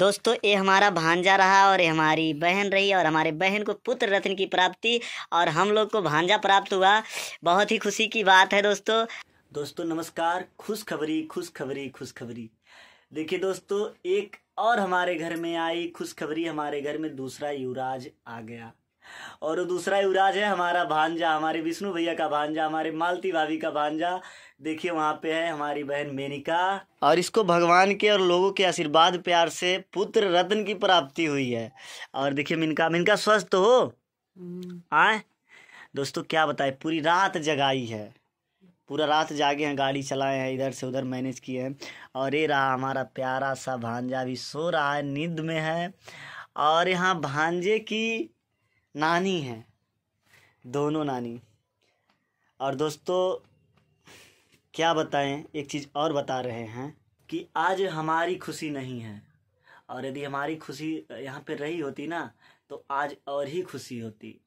दोस्तों ये हमारा भांजा रहा और ये हमारी बहन रही और हमारे बहन को पुत्र रत्न की प्राप्ति और हम लोग को भांजा प्राप्त हुआ बहुत ही खुशी की बात है दोस्तों दोस्तों नमस्कार खुशखबरी खुशखबरी खुशखबरी देखिए दोस्तों एक और हमारे घर में आई खुशखबरी हमारे घर में दूसरा युवराज आ गया और दूसरा युवराज है हमारा भांजा हमारे विष्णु भैया का भांजा हमारे मालती भाभी का भांजा देखिए वहाँ पे है हमारी बहन मेनिका और इसको भगवान के और लोगों के आशीर्वाद प्यार से पुत्र रत्न की प्राप्ति हुई है और देखिए मिनका मिनका स्वस्थ हो हम्म। आए दोस्तों क्या बताए पूरी रात जगाई है पूरा रात जागे हैं गाड़ी चलाए हैं इधर से उधर मैनेज किए हैं और ये रहा हमारा प्यारा सा भांजा भी सो रहा है नींद में है और यहाँ भांजे की नानी है दोनों नानी और दोस्तों क्या बताएं एक चीज़ और बता रहे हैं कि आज हमारी खुशी नहीं है और यदि हमारी खुशी यहाँ पे रही होती ना तो आज और ही खुशी होती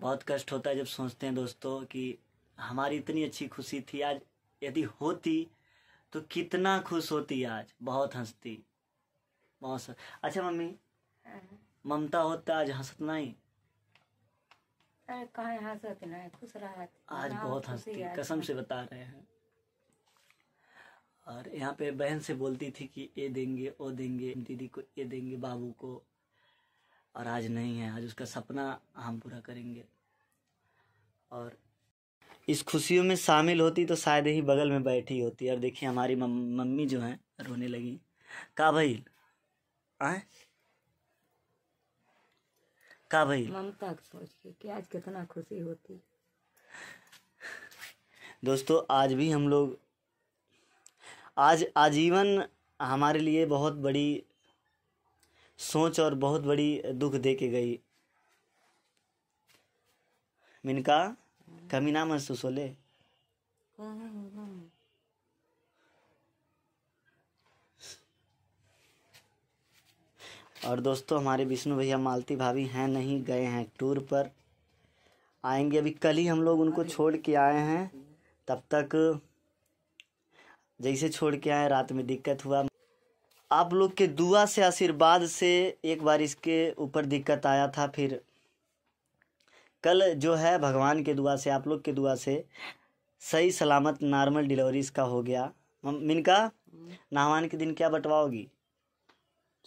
बहुत कष्ट होता है जब सोचते हैं दोस्तों कि हमारी इतनी अच्छी खुशी थी आज यदि होती तो कितना खुश होती आज बहुत हंसती बहुत अच्छा मम्मी ममता होता आज हंसत नहीं अरे कहा हंसत नहीं खुश रहा आज बहुत हंसती कसम से बता रहे हैं और यहाँ पे बहन से बोलती थी कि ये देंगे वो देंगे दीदी को ये देंगे बाबू को और आज नहीं है आज उसका सपना हम पूरा करेंगे और इस खुशियों में शामिल होती तो शायद ही बगल में बैठी होती और देखिए हमारी मम्मी जो हैं रोने लगी का भाई आए का भाई ममता को सोच के कि आज कितना खुशी होती दोस्तों आज भी हम लोग आज आजीवन हमारे लिए बहुत बड़ी सोच और बहुत बड़ी दुख दे के गई मिनका कमी ना महसूस हो ले और दोस्तों हमारे विष्णु भैया मालती भाभी हैं नहीं गए हैं टूर पर आएंगे अभी कल ही हम लोग उनको छोड़ के आए हैं तब तक जैसे छोड़ के आए रात में दिक्कत हुआ आप लोग के दुआ से आशीर्वाद से एक बार इसके ऊपर दिक्कत आया था फिर कल जो है भगवान के दुआ से आप लोग के दुआ से सही सलामत नॉर्मल डिलीवरी इसका हो गया मिनका हम्म। नाहवान के दिन क्या बटवाओगी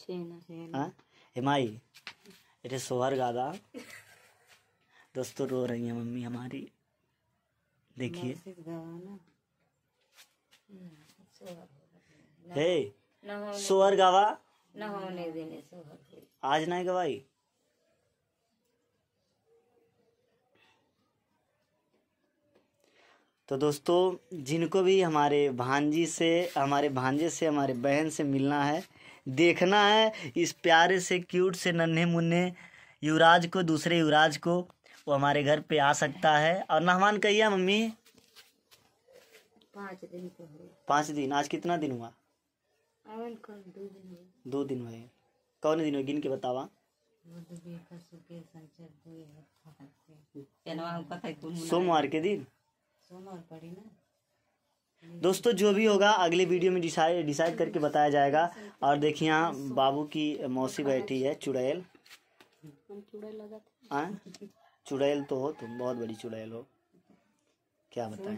हाँ? हिमाई अरे सोहर गादा दोस्तों रो रही है मम्मी हमारी देखिए हम्म, हे सोहर गावा देने सोहर आज नहीं गवाई तो दोस्तों जिनको भी हमारे भांजी से हमारे भांजे से हमारे बहन से मिलना है देखना है इस प्यारे से क्यूट से नन्हे मुन्ने युवराज को दूसरे युवराज को वो हमारे घर पे आ सकता है और नहमान कहिए मम्मी पाँच दिन पाँच दिन आज कितना दिन हुआ दो दिन हुए कौन दिन हुए गिन के बतावा तो सोमवार के दिन सोमवार पड़ी ना दोस्तों जो भी होगा अगले वीडियो में डिसाइड डिसाइड करके बताया जाएगा और देखिए यहाँ बाबू की मौसी बैठी है चुड़ैल हाँ? चुड़ैल तो हो तुम बहुत बड़ी चुड़ैल हो क्या बताएं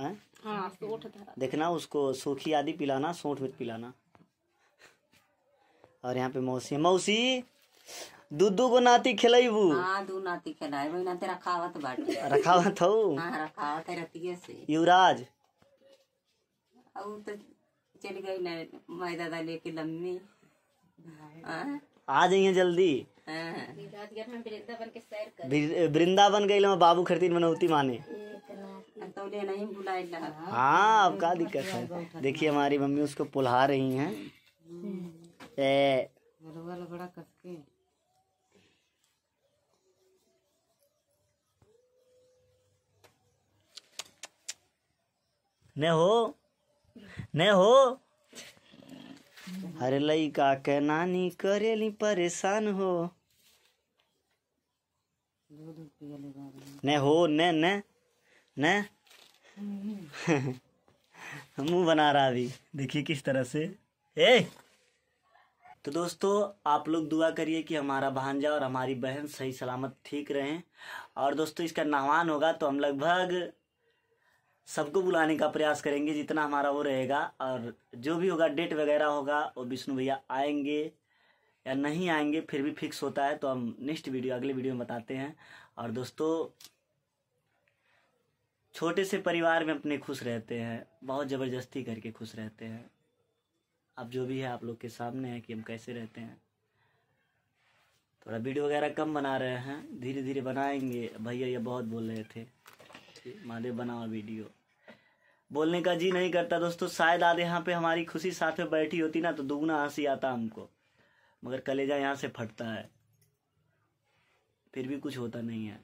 हाँ? हाँ, देखना उसको सूखी आदि पिलाना सोठ में पिलाना और यहाँ पे मौसी है मौसी दू को नाती खिलाईबू वो दू नाती खिलाईबू ना तेरा खावत बाटे रखावत हो रखावत है से युवराज अब तो चली गई ना माई लेके लम्मी आ जाइए जल्दी वृंदावन गई बाबू खरतीन मनौती माने तो हाँ अब का दिक्कत है देखिए हमारी मम्मी उसको पुलहा रही हैं हम्म। ए न हो ने हो अरे लड़का के नानी करेली परेशान हो ने हो ने ने ने मुंह बना रहा अभी देखिए किस तरह से ए तो दोस्तों आप लोग दुआ करिए कि हमारा भांजा और हमारी बहन सही सलामत ठीक रहें और दोस्तों इसका नहवान होगा तो हम लगभग सबको बुलाने का प्रयास करेंगे जितना हमारा वो रहेगा और जो भी होगा डेट वगैरह होगा वो विष्णु भैया आएंगे या नहीं आएंगे फिर भी फिक्स होता है तो हम नेक्स्ट वीडियो अगले वीडियो में बताते हैं और दोस्तों छोटे से परिवार में अपने खुश रहते हैं बहुत ज़बरदस्ती करके खुश रहते हैं अब जो भी है आप लोग के सामने है कि हम कैसे रहते हैं थोड़ा वीडियो वगैरह कम बना रहे हैं धीरे धीरे बनाएंगे भैया ये बहुत बोल रहे थे महादेव बनाओ वीडियो बोलने का जी नहीं करता दोस्तों शायद आधे यहाँ पे हमारी खुशी साथ में बैठी होती ना तो दुगना हंसी आता हमको मगर कलेजा यहाँ से फटता है फिर भी कुछ होता नहीं है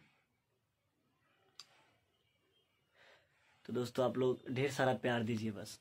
तो दोस्तों आप लोग ढेर सारा प्यार दीजिए बस